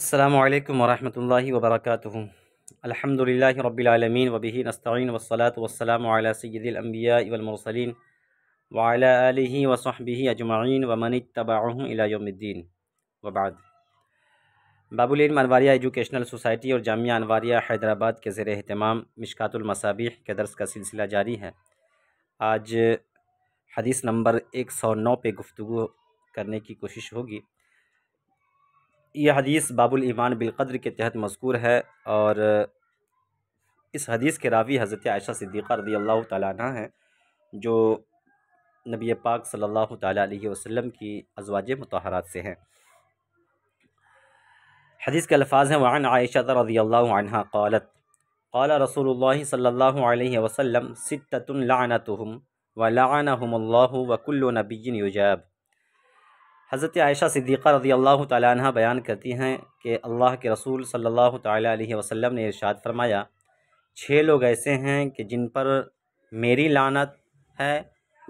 अल्लाम वरहमल वबरक अलहमदिल्ल रबालमीन वबी नस्तिन वसलात वसलाम सैदिलम्बियामरसलिन वाली वसहबी अजमाइन वमन तबाहमद्दीन वबाद बाबुल अनवारिया एजुकेशनल सोसाइटी और जामिया अनवारिया हैदराबाद के ज़ेर अहतमाम मसाबीह के दर्स का सिलसिला जारी है आज हदीस नंबर एक सौ नौ पर गुफ्तु करने की कोशिश होगी यह हदीस बाबुल ईमान बिलकद्र के तहत मशकूर है और इस हदीस के रावी हज़रत आयशा सिद्दीक़ा रदी अल्लाह ताली हैं जो नबी पाक सल्लल्लाहु अलैहि वसल्लम की अजवाज मतहरात से हैं हदीस के अल्फाज हैं वान आयशा रदी अल्लाह कौलत कौल रसूल सल्ला वसम सिततुल्लानतम व लानहम्ल वकुल्ल नबीन युजैब हज़रत आयशा सिद्दीक़ा रज़ी अल्लाह तह बयान करती हैं कि अल्लाह के रसूल सल्लल्लाहु अलैहि वसल्लम ने इरशाद फरमाया छः लोग ऐसे हैं कि जिन पर मेरी लानत है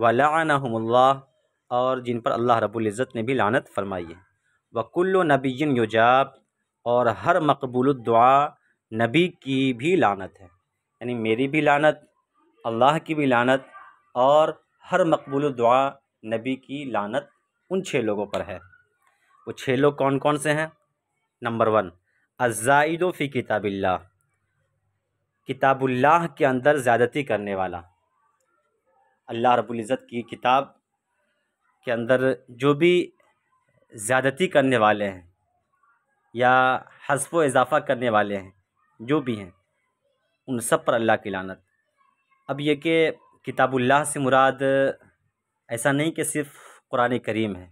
वलानहमुल्ला और जिन पर अल्लाह रबुल्ज़त ने भी लानत फरमाई है वकुल्ल नबीन युजाब और हर मकबूल दुआ नबी की भी लानत है यानी मेरी भी लानत अल्लाह की भी लानत और हर मकबूल दुआ नबी की लानत उन छः लोगों पर है वो छः लोग कौन कौन से हैं नंबर वन अज़ाइद फ़ी किताबिल्ला किताबुल्लाह के अंदर ज़्यादती करने वाला अल्लाह रबुल्ज़त की किताब के अंदर जो भी ज़्यादती करने वाले हैं या हसफ व इजाफ़ा करने वाले हैं जो भी हैं उन सब पर अल्लाह की लानत अब यह कि किताबुल्लाह से मुराद ऐसा नहीं कि सिर्फ़ कुरान करीम है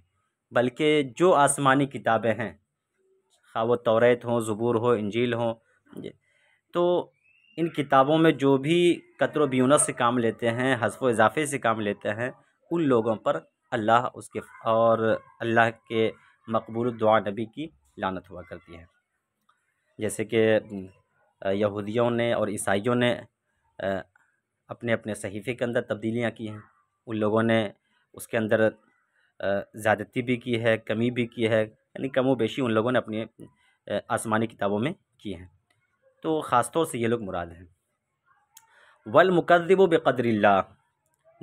बल्कि जो आसमानी किताबें हैं खा वो तौरत हों ज़बूर हो इंजील हों तो इन किताबों में जो भी कतर व्यूनस से काम लेते हैं हसफ व इजाफे से काम लेते हैं उन लोगों पर अल्लाह उसके और अल्लाह के मकबूल दुआ नबी की लानत हुआ करती है जैसे कि यहूदियों ने और ईसाइयों ने अपने अपने सहीफ़े के अंदर तब्दीलियाँ की हैं उन लोगों ने उसके अंदर ज़्यादती भी की है कमी भी की है यानी कमो बेशी उन लोगों ने अपनी आसमानी किताबों में की हैं तो ख़ास तौर से ये लोग मुराद हैं वल मुकदब बकदरिल्ला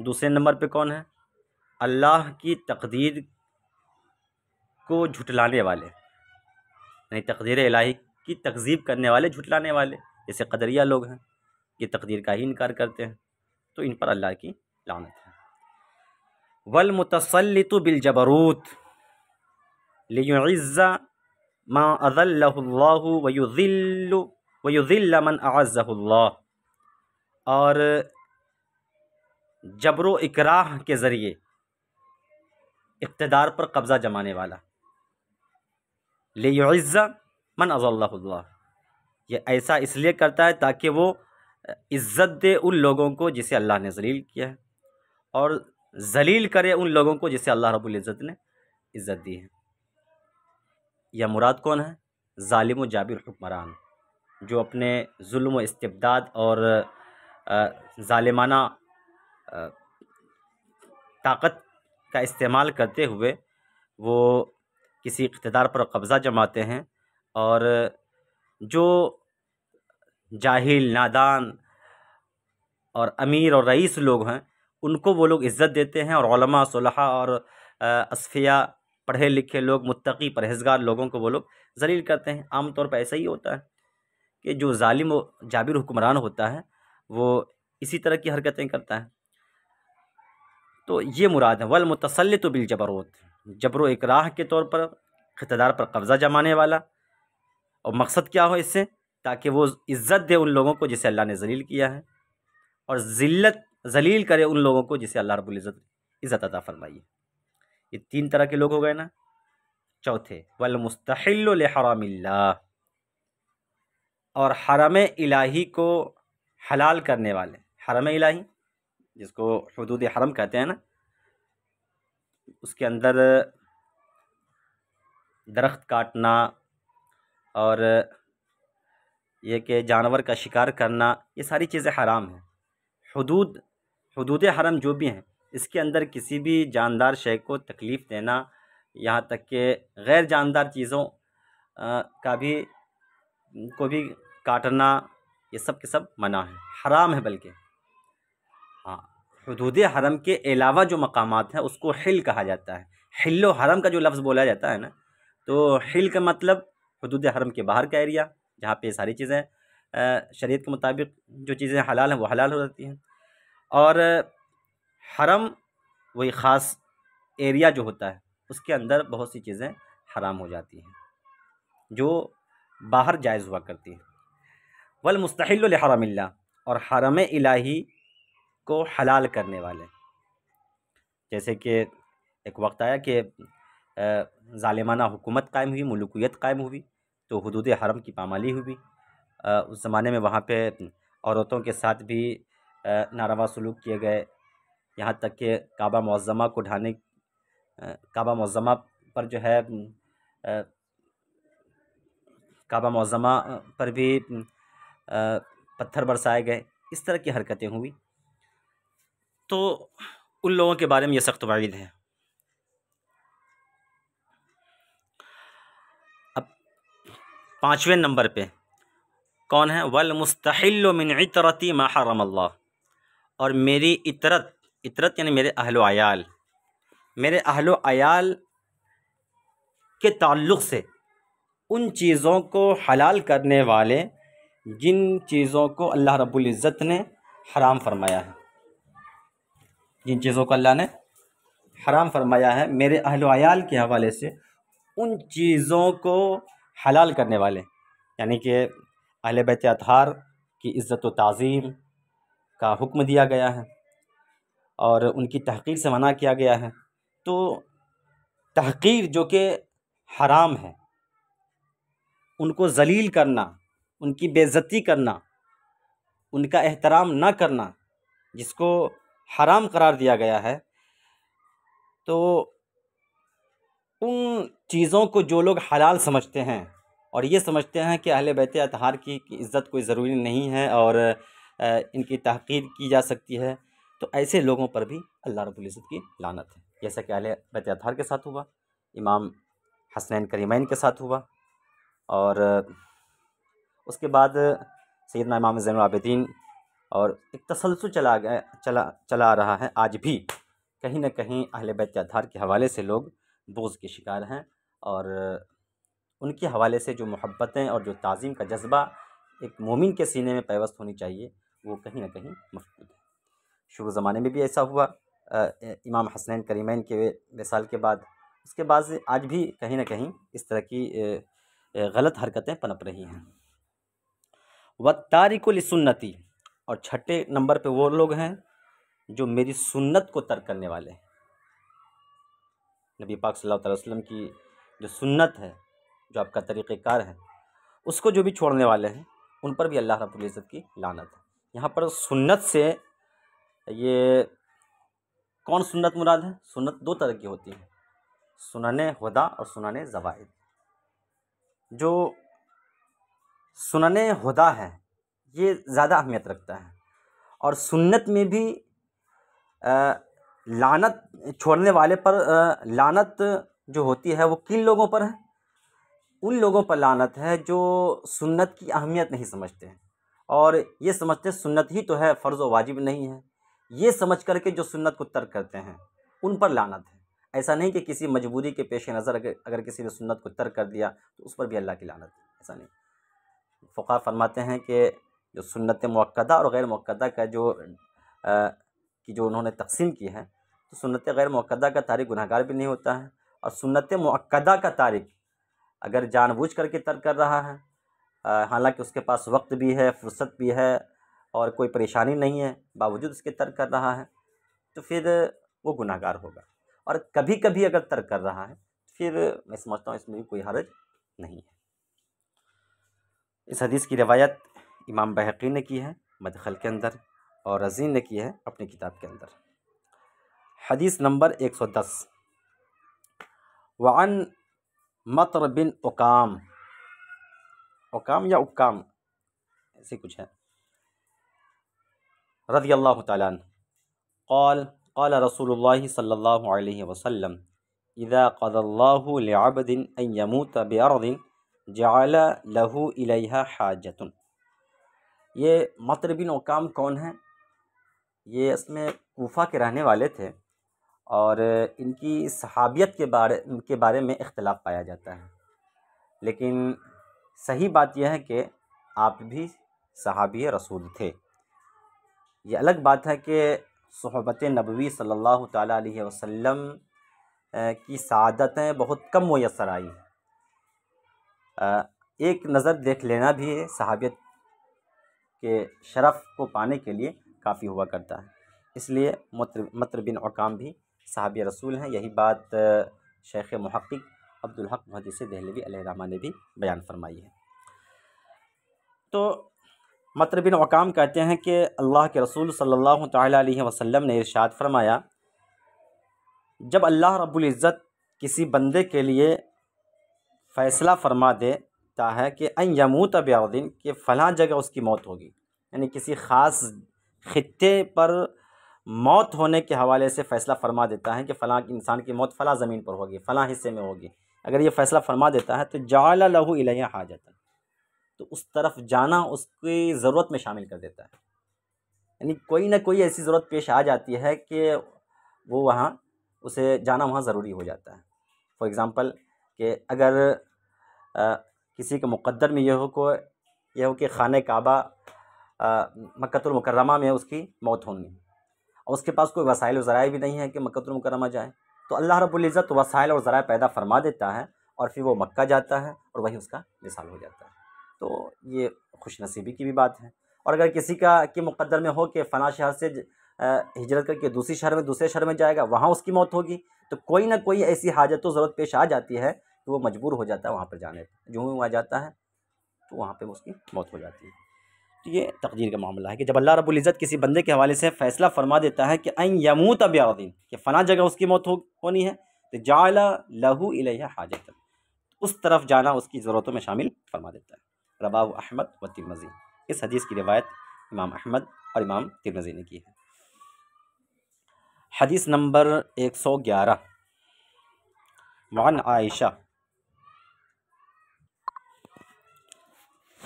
दूसरे नंबर पे कौन है अल्लाह की तकदीर को झुटलाने वाले यानी तकदीर इलाही की तकजीब करने वाले झुटलाने वाले जैसे कदरिया लोग हैं ये तकदीर का ही इनकार करते हैं तो इन पर अल्लाह की लानत है वलमतसलत बिलजबरूत लियुज़ा मा अज़ल्ला वयुज़िल मन आज़ल्ला और जबरो इकराह के ज़रिए इकतदार पर कब्ज़ा जमाने वाला लियुज़ा मन अज़ल्ला ये ऐसा इसलिए करता है ताकि वो इज़्ज़त दे उन लोगों को जिसे अल्लाह ने जलील किया है और जलील करे उन लोगों को जिसे अल्लाह रब्बुल इज़्ज़त ने इज़्ज़त दी है यह मुराद कौन है ालिम जाबिर हुक्मरान जो अपने जुल्म इस्तबदाद और ालिमाना ताकत का इस्तेमाल करते हुए वो किसी इकतदार पर कब्ज़ा जमाते हैं और जो जाहिल नादान और अमीर और रईस लोग हैं उनको वो लोग इज़्ज़त देते हैं और सलाहा और असफिया पढ़े लिखे लोग मुतकी परहेजगार लोगों को वो लोग जलील करते हैं आम तौर पर ऐसा ही होता है कि जो ालिम जाबिर हुक्मरान होता है वो इसी तरह की हरकतें करता है तो ये मुराद है वलमतसल तो बिल जबरोत जबरो इकराह के तौर पर खतदार पर कब्ज़ा जमाने वाला और मकसद क्या हो इससे ताकि वो इज़्ज़त दे उन लोगों को जिसे अल्लाह ने जलील किया है और ज़िल्त जलील करे उन लोगों को जिसे अल्लाह रबुल्ज़त इज़्ज़त अता फरमाइए ये तीन तरह के लोग हो गए ना चौथे वल मुस्तहिल हरामिल्ला और हरम इलाही को हलाल करने वाले हरम इलाही जिसको हदूद हरम कहते हैं ना उसके अंदर दरख्त काटना और ये कि जानवर का शिकार करना ये सारी चीज़ें हराम हैं हदूद हदूद हरम जो भी हैं इसके अंदर किसी भी जानदार शे को तकलीफ़ देना यहाँ तक कि गैर जानदार चीज़ों का भी को भी काटना ये सब के सब मना है हराम है बल्कि हाँ हदूद हरम के अलावा जो मकाम हैं उसको हिल कहा जाता है हिलो हरम का जो लफ्ज़ बोला जाता है ना तो हिल का मतलब हदूद हरम के बाहर का एरिया जहाँ पे सारी चीज़ें शरीत के मुताबिक जो चीज़ें हलाल हैं वो हलाल हो जाती हैं और हरम वही ख़ास एरिया जो होता है उसके अंदर बहुत सी चीज़ें हराम हो जाती हैं जो बाहर जायज़ हुआ करती हैं वल मुस्तहिल हरमिल्ला और हरम इलाही को हलाल करने वाले जैसे कि एक वक्त आया कि ालिमाना हुकूमत कायम हुई मलूकियत कायम हुई तो हदूद हरम की पामाली हुई उस ज़माने में वहाँ पे औरतों के साथ भी नारवा सलूक किए गए यहाँ तक कि काबा मौजमा को ढाने काबा मौजमा पर जो है काबा मौज़मा पर भी पत्थर बरसाए गए इस तरह की हरकतें हुई तो उन लोगों के बारे में ये सख्त वाइद है अब पाँचवें नंबर पे कौन है वल मुस्तहिल मिन इतरती महरम अल्लाह और मेरी इतरत इतरत यानी मेरे अहलो आयाल मेरे अहलो आयाल के ताल्लुक़ से उन चीज़ों को हलाल करने वाले जिन चीज़ों को अल्लाह रब्बुल इज़्ज़त ने हराम फरमाया है जिन चीज़ों को अल्लाह ने हराम फरमाया है मेरे अहलो आयाल के हवाले से उन चीज़ों को हलाल करने वाले यानी कि अहल बैत अतहार की इज़्ज़त व तज़ीम का हुक्म दिया गया है और उनकी तहक़ीर से मना किया गया है तो तहक़ीर जो कि हराम है उनको जलील करना उनकी बेज़ती करना उनका एहतराम ना करना जिसको हराम करार दिया गया है तो उन चीज़ों को जो लोग हलाल समझते हैं और ये समझते हैं कि अहले बैत अतहार की इज़्ज़त कोई ज़रूरी नहीं है और इनकी तहकीर की जा सकती है तो ऐसे लोगों पर भी अल्लाह रबुल्ज़त की लानत है जैसा कि आल बैत अतहार के साथ हुआ इमाम हसनैन करीमैन के साथ हुआ और उसके बाद सैदना इमाम ज़ैन आबदीन और एक तसलसल चला गया चला चला रहा है आज भी कहीं ना कहीं अहल बैत अतहार के हवाले से लोग बोझ के शिकार हैं और उनके हवाले से जो मोहब्बतें और जो तज़ीम का जज्बा एक मोमिन के सीने में पैवस्त होनी चाहिए वो कहीं ना कहीं मफकूद है शुरू ज़माने में भी ऐसा हुआ आ, इमाम हसनैन करीमैन के मिसाल के बाद उसके बाद से आज भी कहीं ना कहीं इस तरह की गलत हरकतें पनप रही हैं व सुन्नति और छठे नंबर पे वो लोग हैं जो मेरी सुन्नत को तर्क करने वाले हैं नबी पाक सल्लल्लाहु अलैहि वसल्लम की जो सुन्नत है जो आपका तरीक़ार है उसको जो भी छोड़ने वाले हैं उन पर भी अल्लाह रब्बुल इज़्ज़त की लानत है यहाँ पर सुन्नत से ये कौन सुन्नत मुराद है सुन्नत दो तरह की होती है सुनने हदा और सुनने ज़वाइद जो सुनने हदा है ये ज़्यादा अहमियत रखता है और सुन्नत में भी आ, लानत छोड़ने वाले पर आ, लानत जो होती है वो किन लोगों पर है उन लोगों पर लानत है जो सुन्नत की अहमियत नहीं समझते हैं और ये समझते सुन्नत ही तो है फ़र्ज़ वाजिब नहीं है ये समझ करके जो सुन्नत को तर्क करते हैं उन पर लानत है ऐसा नहीं कि किसी मजबूरी के पेश नज़र अगर, अगर किसी ने सुन्नत को तर्क कर दिया तो उस पर भी अल्लाह की लानत है ऐसा नहीं फ़ुका फरमाते हैं कि जो सुन्नत मक्दा और गैर का जो आ, की जो उन्होंने तकसीम की है तो सुन्नत गैर मक्दा का तारीख गुनाहगार भी नहीं होता है और सुन्नत मक्दा का तारीख अगर जानबूझ करके तर्क कर रहा है हालांकि उसके पास वक्त भी है फुर्सत भी है और कोई परेशानी नहीं है बावजूद उसके तर्क कर रहा है तो फिर वो गुनाहगार होगा और कभी कभी अगर तर्क कर रहा है फिर मैं समझता हूँ इसमें भी कोई हरज नहीं है इस हदीस की रवायत इमाम बहकी ने की है मदखल के अंदर और रजीन ने की है अपनी किताब के अंदर हदीस नंबर एक दस वन मतर बिन उकाम ओकाम या उकाम ऐसे कुछ है रदी अल्लाह तौल कौल रसूल सल्ला वसम इदा कदल्लाबदिन यमूत बरदिन जाल लहू इलहा हाजतन ये मतरबिन ओकाम कौन हैं ये इसमें कोफा के रहने वाले थे और इनकी सहाबियत के बारे के बारे में इख्तलाफ पाया जाता है लेकिन सही बात यह है कि आप भी सहाबी रसूल थे ये अलग बात है कि सहबत नबवी सल्लल्लाहु अलैहि वसल्लम की सदतें बहुत कम मैसर आई एक नज़र देख लेना भी सहाबियत के शरफ़ को पाने के लिए काफ़ी हुआ करता है इसलिए मतर मत्र बिन अकाम भी सहाबी रसूल हैं यही बात शेख महक़ अब्दुल हक से दहलवी अलहरामा ने भी बयान फरमाई है तो मतरबिन वकाम कहते हैं कि अल्लाह के रसूल सल्लल्लाहु अलैहि वसल्लम ने इरशाद फरमाया जब अल्लाह रब्बुल इज़्ज़त किसी बंदे के लिए फ़ैसला फरमा देता है कि अन यमूत बयादिन के फ़लाँ जगह उसकी मौत होगी यानी किसी ख़ास खत्े पर मौत होने के हवाले से फ़ैसला फरमा देता है कि फ़लाँ इंसान की मौत फ़लाँ ज़मीन पर होगी फ़लाँ हिस्से में होगी अगर ये फ़ैसला फरमा देता है तो जाला लहू जाता है तो उस तरफ जाना उसकी ज़रूरत में शामिल कर देता है यानी कोई ना कोई ऐसी ज़रूरत पेश आ जाती है कि वो वहाँ उसे जाना वहाँ ज़रूरी हो जाता है फॉर एग्ज़ाम्पल कि अगर आ, किसी के मुकद्दर में यह हो को यह हो कि खान काबा मक्तुलमकरमा में उसकी मौत होनी और उसके पास कोई वसाइल वज़रा भी नहीं है कि मक्तुलमकरमा जाए तो अल्लाह रबुल्ज़त वसाइल और ज़रा पैदा फरमा देता है और फिर वो मक्का जाता है और वही उसका मिसाल हो जाता है तो ये खुश नसीबी की भी बात है और अगर किसी का के मुकदर में हो कि फ़ना शहर से हिजरत करके दूसरी शहर में दूसरे शहर में जाएगा वहाँ उसकी मौत होगी तो कोई ना कोई ऐसी हाजत तो ज़रूरत पेश आ जाती है कि वो मजबूर हो जाता है वहाँ पर जाने जो वहाँ जाता है तो वहाँ पर उसकी मौत हो जाती है तो ये तकदीर का मामला है कि जब अल्लाह रबुल्ज़त किसी बंदे के हवाले से फ़ैसला फरमा देता है कि यमू यमूत ब्यादीन कि फ़ला जगह उसकी मौत हो होनी है तो जाला लहू इलैया हाजत उस तरफ जाना उसकी ज़रूरतों में शामिल फरमा देता है रबा अहमद व तिरमज़ी इस हदीस की रिवायत इमाम अहमद और इमाम तिरमज़ी ने की है हदीस नंबर एक सौ ग्यारह मान आयशा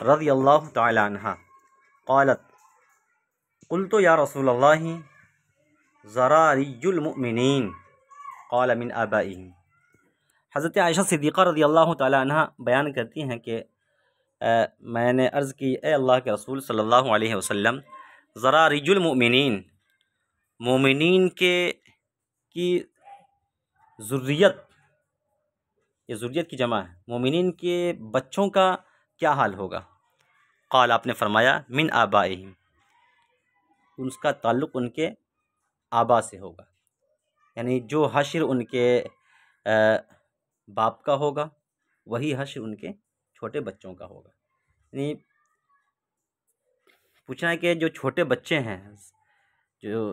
रज़ी अल्लाह तहा क़ालत कुल तो या रसूल अल्लाह ज़रारीमिन क़ालमिन आबाई हज़रत आयशा सिद्दीक़ा रदी अल्लाह तह बयान करती हैं कि मैंने अर्ज़ की ए अल्लाह के रसूल सल्लल्लाहु अलैहि वसल्लम ज़रारीमिन मोमिन के की ज़ुर्रियत ये ज़ुर्रियत की जमा है मोमिन के बच्चों का क्या हाल होगा काल आपने फरमाया मिन आबा उनका ताल्लुक़ उनके आबा से होगा यानी जो हशर उनके बाप का होगा वही हशर उनके छोटे बच्चों का होगा यानी पूछना है कि जो छोटे बच्चे हैं जो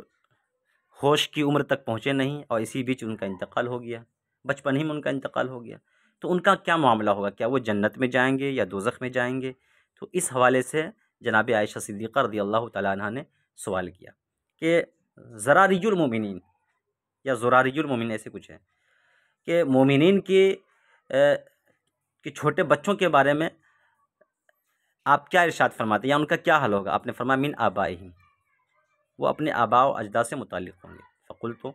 होश की उम्र तक पहुँचे नहीं और इसी बीच उनका इंतकाल हो गया बचपन ही में उनका इंतकाल हो गया तो उनका क्या मामला होगा क्या वो जन्नत में जाएंगे या दोजख में जाएंगे तो इस हवाले से जनाब आयशा सिद्दीक रदी अल्लाह तह ने सवाल किया कि ज़रा रिजुलमिन या जरा रिजुलमिन ऐसे कुछ है कि मोमिन के कि छोटे बच्चों के बारे में आप क्या इरशाद फरमाते हैं या उनका क्या हल होगा आपने फरमाया मिन आबाही वो अपने आबा अजदा से मुतल होंगे फ़कुल तो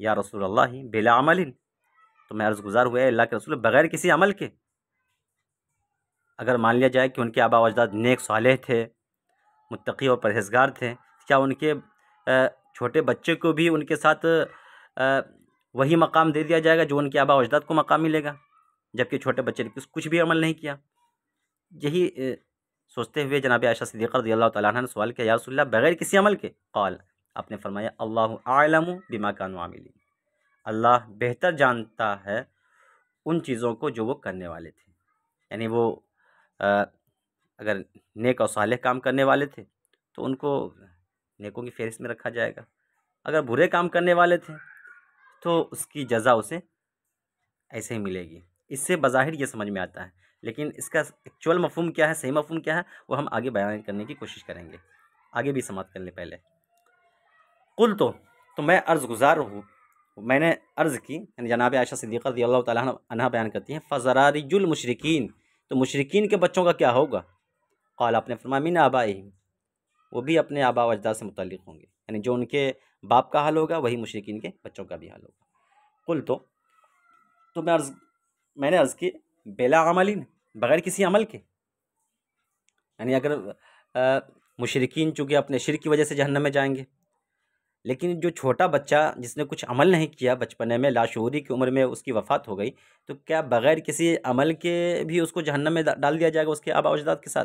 या रसूल अल्लाह ही तो मैं अर्ज़ गुजार हुआ अल्लाह के रसूल बग़ैर किसी अमल के अगर मान लिया जाए कि उनके आबा अजदाद नेक साले थे मुतकी और परहेजगार थे क्या उनके छोटे बच्चे को भी उनके साथ वही मकाम दे दिया जाएगा जो उनके आबा अजदाद को मकाम मिलेगा जबकि छोटे बच्चे ने कुछ भी अमल नहीं किया यही सोचते हुए जनाब आयशा सदी रदी अल्लाह तह ने सवाल किया यारसोल्ला बग़ैर किसी अमल के कौल आपने फरमाया अल्लाह आलम बीमा का आमिली अल्लाह बेहतर जानता है उन चीज़ों को जो वो करने वाले थे यानी वो अगर नेक और साले काम करने वाले थे तो उनको नेकों की फहरिस्त में रखा जाएगा अगर बुरे काम करने वाले थे तो उसकी जजा उसे ऐसे ही मिलेगी इससे बज़ाहिर यह समझ में आता है लेकिन इसका एक्चुअल मफहम क्या है सही मफहम क्या है वो हम आगे बयान करने की कोशिश करेंगे आगे भी समाप्त कर लें पहले कुल तो तो मैं अर्ज़ गुजार हूँ मैंने अर्ज़ की यानी जनाब आयशा सिद्दीक़ा रदी अल्लाह तह बयान करती हैं फ़जरारिजुल मुशरकिन तो मुशरकिन के बच्चों का क्या होगा कल आपने फरमा मिन आबाई वो भी अपने आबा व अजदाद से मुतल होंगे यानी जो उनके बाप का हाल होगा वही मुशरकिन के बच्चों का भी हाल होगा कुल तो, तो मैं अर्ज़ मैंने अर्ज़ की बेला अमलिन बग़ैर किसी अमल के यानी अगर मुशरकिन चूँकि अपने शिर की वजह से जहन्नम में जाएंगे लेकिन जो छोटा बच्चा जिसने कुछ अमल नहीं किया बचपने में लाशूरी की उम्र में उसकी वफ़ात हो गई तो क्या बग़ैर किसी अमल के भी उसको जहन्नम में डाल दिया जाएगा उसके आबा अजदाद के साथ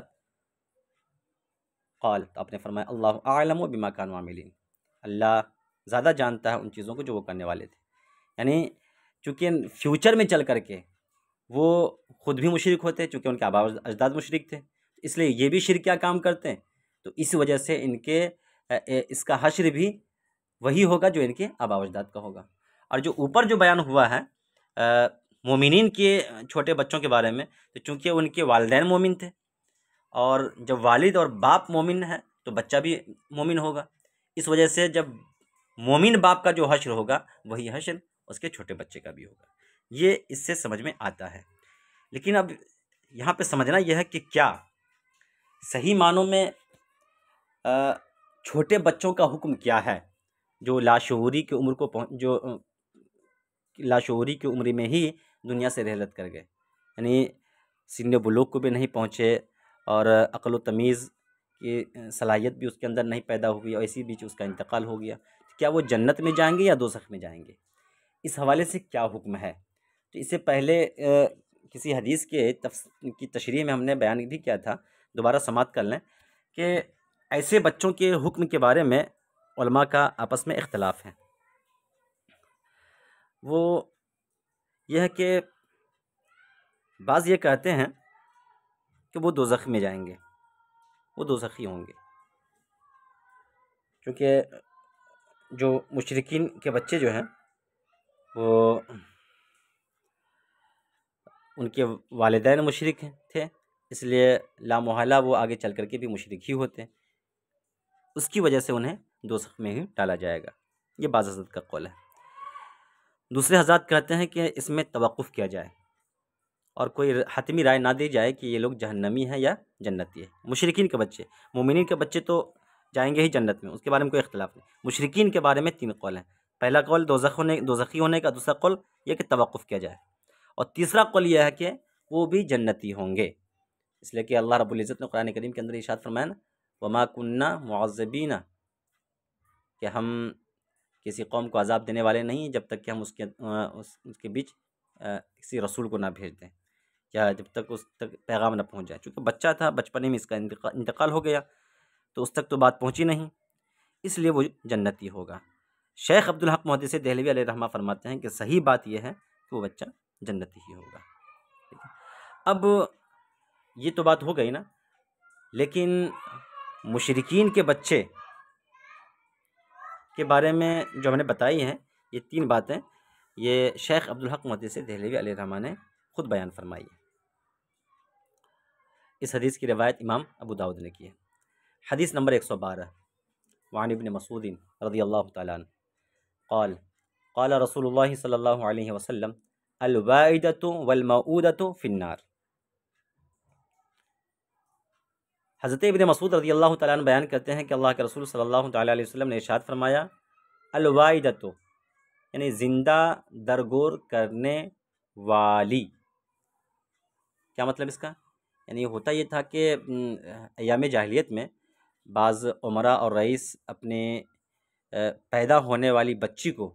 कॉल तो आपने फरमाया अल्लाह आलम बीमा कान वामिलीन अल्लाह ज़्यादा जानता है उन चीज़ों को जो वो करने वाले थे यानी चूँकि फ्यूचर में चल करके वो ख़ुद भी मुशरक होते चूँकि उनके आबा अजदाद मुशरक थे इसलिए ये भी शिर क्या काम करते हैं तो इस वजह से इनके इसका हशर भी वही होगा जो इनके आबा अजदाद का होगा और जो ऊपर जो बयान हुआ है मोमिन के छोटे बच्चों के बारे में तो चूँकि उनके वालदेन मोमिन थे और जब वालिद और बाप मोमिन है तो बच्चा भी मोमिन होगा इस वजह से जब मोमिन बाप का जो हशर होगा वही हशर उसके छोटे बच्चे का भी होगा ये इससे समझ में आता है लेकिन अब यहाँ पे समझना यह है कि क्या सही मानों में छोटे बच्चों का हुक्म क्या है जो लाशूरी की उम्र को पहुँच जो लाशूरी की उम्र में ही दुनिया से रहलत कर गए यानी सिन बलूक को भी नहीं पहुँचे और अकल तमीज़ की सलाहियत भी उसके अंदर नहीं पैदा हुई और इसी बीच उसका इंतकाल हो गया क्या वो जन्नत में जाएंगे या दोजख में जाएंगे इस हवाले से क्या हुक्म है तो इससे पहले किसी हदीस के तफ की तशरी में हमने बयान भी किया था दोबारा समाप्त कर लें कि ऐसे बच्चों के हुक्म के बारे में का आपस में इख्तलाफ है वो यह कि बाज़ ये कहते हैं कि वो दो में जाएंगे वो दो होंगे क्योंकि जो मुशरकिन के बच्चे जो हैं वो उनके वालदेन मशरक़ थे इसलिए लामोहला वो आगे चल कर के भी मशरक़ ही होते उसकी वजह से उन्हें दोसख में ही डाला जाएगा ये बाज़त का कौल है दूसरे हजरत कहते हैं कि इसमें तवक़ किया जाए और कोई हतमी राय ना दी जाए कि ये लोग जहन्नमी हैं या जन्नती है मुशरकिन के बच्चे मुमिन के बच्चे तो जाएंगे ही जन्नत में उसके बारे में कोई इख्तलाफ नहीं मुशरकिन के बारे में तीन कौल हैं पहला कौल दोजख होने दोजखी होने का दूसरा कौल यह कि तवक़ किया जाए और तीसरा कौल यह है कि वो भी जन्नती होंगे इसलिए कि अल्लाह रबुल्ज़त ने कुरान करीम के अंदर इशात फरमाया वमा कुन्ना मुआजबीना कि हम किसी कौम को अजाब देने वाले नहीं जब तक कि हम उसके उस, उसके बीच किसी रसूल को ना भेज दें या जब तक उस तक पैगाम ना पहुंच जाए चूँकि बच्चा था बचपने में इसका इंतकाल हो गया तो उस तक तो बात पहुंची नहीं इसलिए वो जन्नती होगा शेख अब्दुल हक मुहदस दहलवी रहमा फरमाते हैं कि सही बात यह है कि वो बच्चा जन्नती ही होगा ठीक है अब ये तो बात हो गई ना लेकिन मुशरकिन के बच्चे के बारे में जो हमने बताई हैं ये तीन बातें ये शेख अब्दुल हक मुहदस दहलवी अलहमा ने खुद बयान फरमाई है इस हदीस की रवायत इमाम अबू दाऊद ने की है हदीस नंबर एक सौ बारह वानबिन मसूदीन रदी अल्लाह तौल कौल कौल रसूल सल्ला वसम अलवादत वलमऊदत फिनार हज़रत इबन मसूद रजी अल्लाह तन बयान करते हैं कि अल्लाह के रसूल सल्लल्लाहु अलैहि वसल्लम ने इशाद फरमाया अलवाइदतो यानी ज़िंदा दरगोर करने वाली क्या मतलब इसका यानी होता ये था कि अयाम जाहलीत में बाज़ उमरा और रईस अपने पैदा होने वाली बच्ची को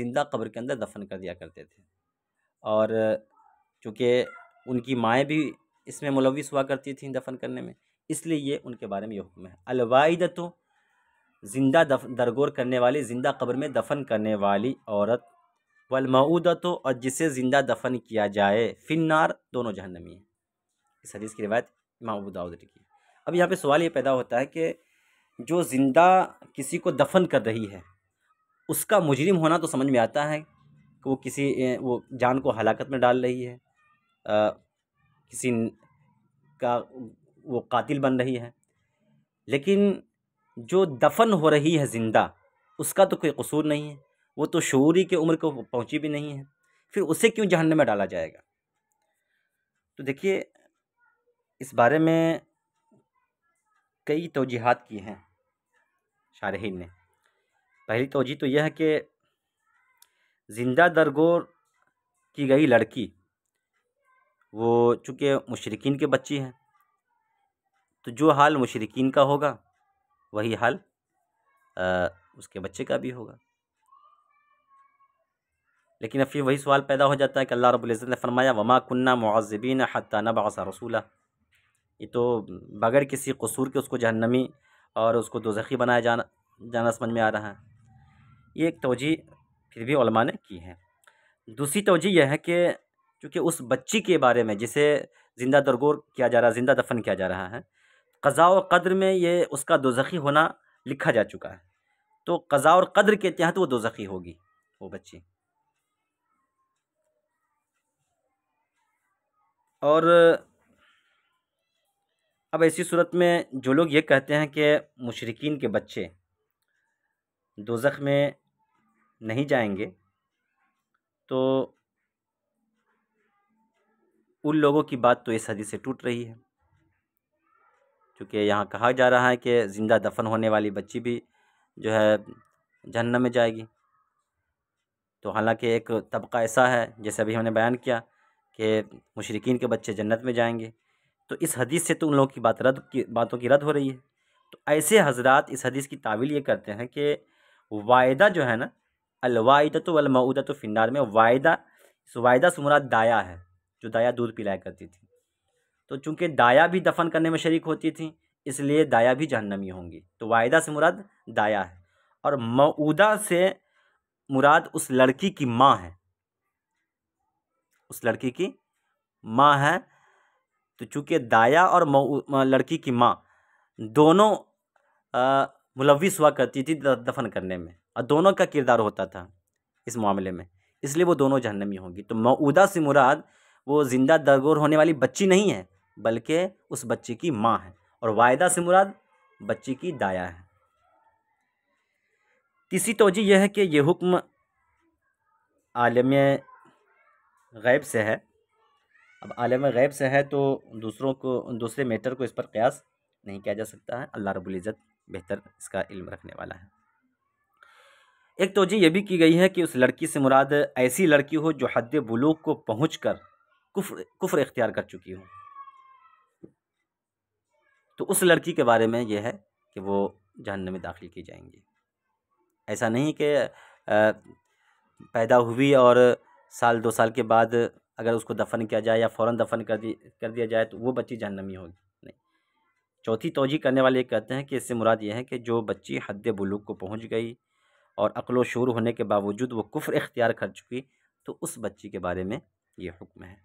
ज़िंदा कब्र के अंदर दफन कर दिया करते थे और चूँकि उनकी माएँ भी इसमें मुलविस हुआ करती थी दफन करने में इसलिए ये उनके बारे में ये हुक्म है अलवादतों तो ज़िंदा दरगोर करने वाली ज़िंदा कब्र में दफन करने वाली औरत वलमऊदा तो और जिसे ज़िंदा दफन किया जाए फिनार दोनों जहनमी हैं इस हदीस की रिवायत इमाम की अब यहाँ पे सवाल ये पैदा होता है कि जो ज़िंदा किसी को दफन कर रही है उसका मुजरिम होना तो समझ में आता है कि वो किसी वो जान को हलाकत में डाल रही है आ, किसी का वो कातिल बन रही है लेकिन जो दफन हो रही है ज़िंदा उसका तो कोई कसूर नहीं है वो तो शूरी के उम्र को पहुँची भी नहीं है फिर उसे क्यों जहन्नम में डाला जाएगा तो देखिए इस बारे में कई तोजीहत की हैं शारहीन ने पहली तोजी तो यह है कि ज़िंदा दरगोर की गई लड़की वो चूँकि मशरकिन के बच्ची हैं तो जो हाल मुशरकिन का होगा वही हाल आ, उसके बच्चे का भी होगा लेकिन अब फिर वही सवाल पैदा हो जाता है कि अल्लाह रबुल्ज़त ने फरमाया वमा कुन्ना मुआजबीन हत्ता नबासा रसूला ये तो बगैर किसी कसूर के उसको जहन्नमी और उसको दोजखी बनाया जाना जाना समझ में आ रहा है ये एक तोजी फिर भी ने की है दूसरी तोजी यह है कि चूँकि उस बच्ची के बारे में जिसे ज़िंदा दरगोर किया जा रहा है ज़िंदा दफन किया जा रहा है क़ज़ा और क़द्र में ये उसका दोज़ख़ी होना लिखा जा चुका है तो क़ज़ा और क़द्र के तहत वो दोज़ख़ी होगी वो बच्ची और अब ऐसी सूरत में जो लोग ये कहते हैं कि मुशरकिन के बच्चे दोज़ख़ में नहीं जाएंगे तो उन लोगों की बात तो इस हदीस से टूट रही है क्योंकि यहाँ कहा जा रहा है कि ज़िंदा दफन होने वाली बच्ची भी जो है जहन्नम में जाएगी तो हालांकि एक तबका ऐसा है जैसे अभी हमने बयान किया कि मुशरकिन के बच्चे जन्नत में जाएंगे तो इस हदीस से तो उन लोगों की बात रद्द की बातों की रद्द हो रही है तो ऐसे हजरात इस हदीस की तावील ये करते हैं कि वायदा जो है ना अलवायदत तो फ़िन्नार में वायदा इस वायदा से मुराद दाया है जो दाया दूध पिलाया करती थी तो चूँकि दाया भी दफन करने में शरीक होती थी इसलिए दाया भी जहन्नमी होंगी तो वायदा से मुराद दाया है और मऊदा से मुराद उस लड़की की माँ है उस लड़की की माँ है तो चूँकि दाया और लड़की की माँ दोनों मुलविस हुआ करती थी दफन करने में और दोनों का किरदार होता था इस मामले में इसलिए वो दोनों जहन्नमी होंगी तो मऊदा से मुराद वो ज़िंदा दरगोर होने वाली बच्ची नहीं है बल्कि उस बच्चे की माँ है और वायदा से मुराद बच्चे की दाया है तीसरी तोजी यह है कि यह हुक्म आलम गैब से है अब आलम गैब से है तो दूसरों को दूसरे मैटर को इस पर क़यास नहीं किया जा सकता है अल्लाह रबुल्ज़त बेहतर इसका इल्म रखने वाला है एक तोजी यह भी की गई है कि उस लड़की से मुराद ऐसी लड़की हो जो हद बलूक को पहुँच कर कुफ्र कुफ्र इख्तियार कर चुकी हो तो उस लड़की के बारे में यह है कि वो जहन्नम में दाखिल की जाएंगी ऐसा नहीं कि पैदा हुई और साल दो साल के बाद अगर उसको दफन किया जाए या फ़ौर दफन कर दी कर दिया जाए तो वो बच्ची जहन्नमी होगी नहीं चौथी तोजी करने वाले ये कहते हैं कि इससे मुराद ये है कि जो बच्ची हद बलूक को पहुँच गई और अकलो शूर होने के बावजूद वो कुफ्र इख्तियार कर चुकी तो उस बच्ची के बारे में ये हुक्म है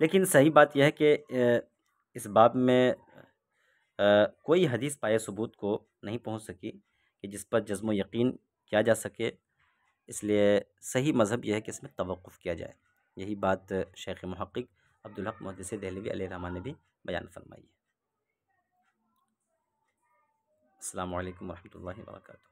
लेकिन सही बात यह है कि इस बाब में आ, कोई हदीस पाए सबूत को नहीं पहुंच सकी कि जिस पर जज्म यकीन किया जा सके इसलिए सही मज़हब यह है कि इसमें तवक़ किया जाए यही बात शेख महक् अब्दुलहक महदस दहलवी अल ने भी बयान फरमाई है अल्लाम वरहमल वर्का